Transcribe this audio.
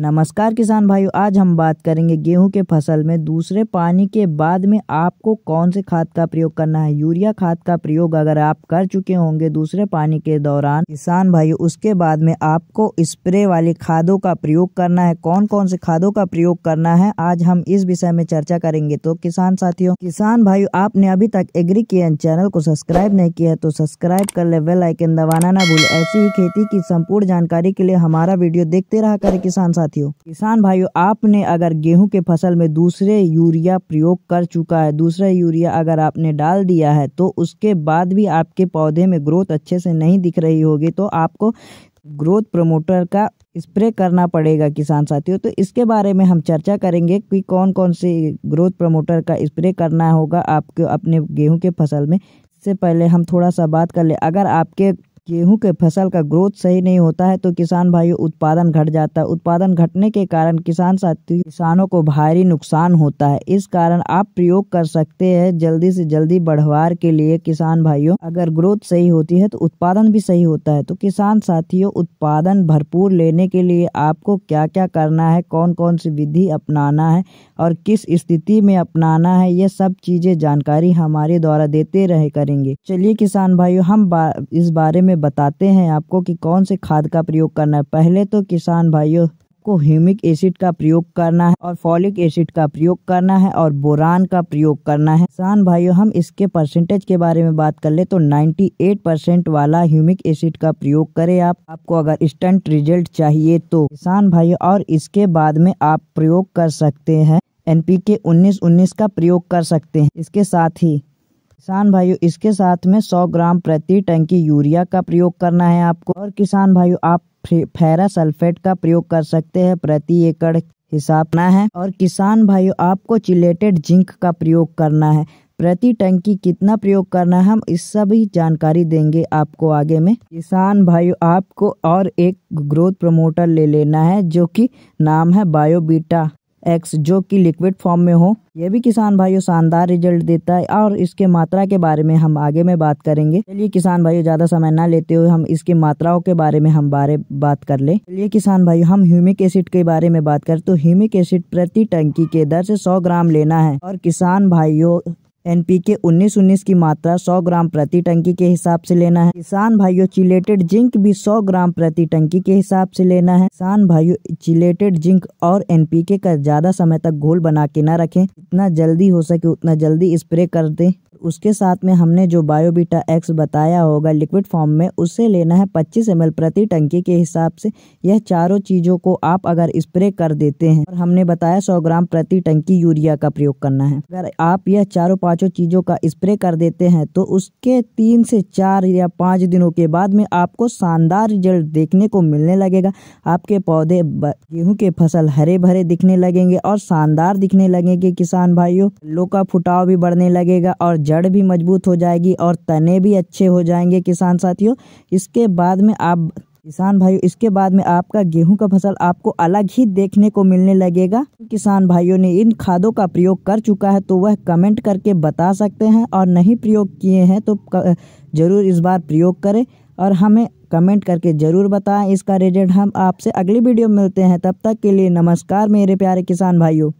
नमस्कार किसान भाइयों आज हम बात करेंगे गेहूं के फसल में दूसरे पानी के बाद में आपको कौन से खाद का प्रयोग करना है यूरिया खाद का प्रयोग अगर आप कर चुके होंगे दूसरे पानी के दौरान किसान भाइयों उसके बाद में आपको स्प्रे वाली खादों का प्रयोग करना है कौन कौन से खादों का प्रयोग करना है आज हम इस विषय में चर्चा करेंगे तो किसान साथियों किसान भाई आपने अभी तक एग्री के चैनल को सब्सक्राइब नहीं किया है तो सब्सक्राइब कर ले बेल आइकन दबाना ना भूल ऐसी ही खेती की संपूर्ण जानकारी के लिए हमारा वीडियो देखते रहा करे किसान साथियों किसान भाइयों आपने अगर गेहूं के फसल में दूसरे यूरिया प्रयोग कर चुका है दूसरा यूरिया अगर आपने डाल दिया है तो उसके बाद भी आपके पौधे में ग्रोथ अच्छे से नहीं दिख रही होगी तो आपको ग्रोथ प्रमोटर का स्प्रे करना पड़ेगा किसान साथियों तो इसके बारे में हम चर्चा करेंगे कि कौन कौन से ग्रोथ प्रमोटर का स्प्रे करना होगा आपके अपने गेहूं के फसल में इससे पहले हम थोड़ा सा बात कर ले अगर आपके गेहूं के फसल का ग्रोथ सही नहीं होता है तो किसान भाइयों उत्पादन घट जाता है उत्पादन घटने के कारण किसान साथी किसानों को भारी नुकसान होता है इस कारण आप प्रयोग कर सकते हैं जल्दी से जल्दी बढ़वार के लिए किसान भाइयों अगर ग्रोथ सही होती है तो उत्पादन भी सही होता है तो किसान साथियों उत्पादन भरपूर लेने के लिए आपको क्या क्या करना है कौन कौन सी विधि अपनाना है और किस स्थिति में अपनाना है ये सब चीजें जानकारी हमारे द्वारा देते रहे करेंगे चलिए किसान भाइयों हम बा, इस बारे में में बताते हैं आपको कि कौन से खाद का प्रयोग करना है पहले तो किसान भाइयों को ह्यूमिक एसिड का प्रयोग करना है और फॉलिक एसिड का प्रयोग करना है और बोरान का प्रयोग करना है किसान भाइयों हम इसके परसेंटेज के बारे में बात कर ले तो 98 परसेंट वाला ह्यूमिक एसिड का प्रयोग करें आप आपको अगर स्टंट रिजल्ट चाहिए तो किसान भाइयों और इसके बाद में आप प्रयोग कर सकते हैं एनपीके 19 19 का प्रयोग कर सकते हैं इसके साथ ही किसान भाइयों इसके साथ में 100 ग्राम प्रति टंकी यूरिया का प्रयोग करना है आपको और किसान भाइयों आप फेरा सल्फेट का प्रयोग कर सकते हैं प्रति एकड़ हिसाब ना है और किसान भाइयों आपको चिलेटेड जिंक का प्रयोग करना है प्रति टंकी कितना प्रयोग करना है हम इस सभी जानकारी देंगे आपको आगे में किसान भाइयों आपको और एक ग्रोथ प्रमोटर ले लेना है जो कि नाम है बायोबीटा एक्स जो कि लिक्विड फॉर्म में हो यह भी किसान भाइयों शानदार रिजल्ट देता है और इसके मात्रा के बारे में हम आगे में बात करेंगे चलिए किसान भाइयों ज्यादा समय ना लेते हुए हम इसकी मात्राओं के बारे में हम बारे बात कर ले चलिए किसान भाइयों हम ह्यूमिक एसिड के बारे में बात करें तो ह्यूमिक एसिड प्रति टंकी के दर से सौ ग्राम लेना है और किसान भाइयों एनपीके उन्नीस उन्नीस की मात्रा 100 ग्राम प्रति टंकी के हिसाब से लेना है किसान भाइयों चिलेटेड जिंक भी 100 ग्राम प्रति टंकी के हिसाब से लेना है किसान भाइयों चिलेटेड जिंक और एनपीके का ज्यादा समय तक घोल बना के न रखें जितना जल्दी हो सके उतना जल्दी स्प्रे कर दें उसके साथ में हमने जो बायोबीटा एक्स बताया होगा लिक्विड फॉर्म में उससे लेना है पच्चीस एम प्रति टंकी के हिसाब से यह चारों चीज़ों को आप अगर स्प्रे कर देते हैं और हमने बताया सौ ग्राम प्रति टंकी यूरिया का प्रयोग करना है अगर आप यह चारों पाँचों चीज़ों का स्प्रे कर देते हैं तो उसके तीन से चार या पाँच दिनों के बाद में आपको शानदार रिजल्ट देखने को मिलने लगेगा आपके पौधे गेहूँ के फसल हरे भरे दिखने लगेंगे और शानदार दिखने लगेंगे किसान भाइयों लो का फुटाव भी बढ़ने लगेगा और जड़ भी मजबूत हो जाएगी और तने भी अच्छे हो जाएंगे किसान साथियों इसके बाद में आप किसान भाइयों इसके बाद में आपका गेहूं का फसल आपको अलग ही देखने को मिलने लगेगा किसान भाइयों ने इन खादों का प्रयोग कर चुका है तो वह कमेंट करके बता सकते हैं और नहीं प्रयोग किए हैं तो ज़रूर इस बार प्रयोग करें और हमें कमेंट करके ज़रूर बताएं इसका रिजल्ट हम आपसे अगली वीडियो में मिलते हैं तब तक के लिए नमस्कार मेरे प्यारे किसान भाइयों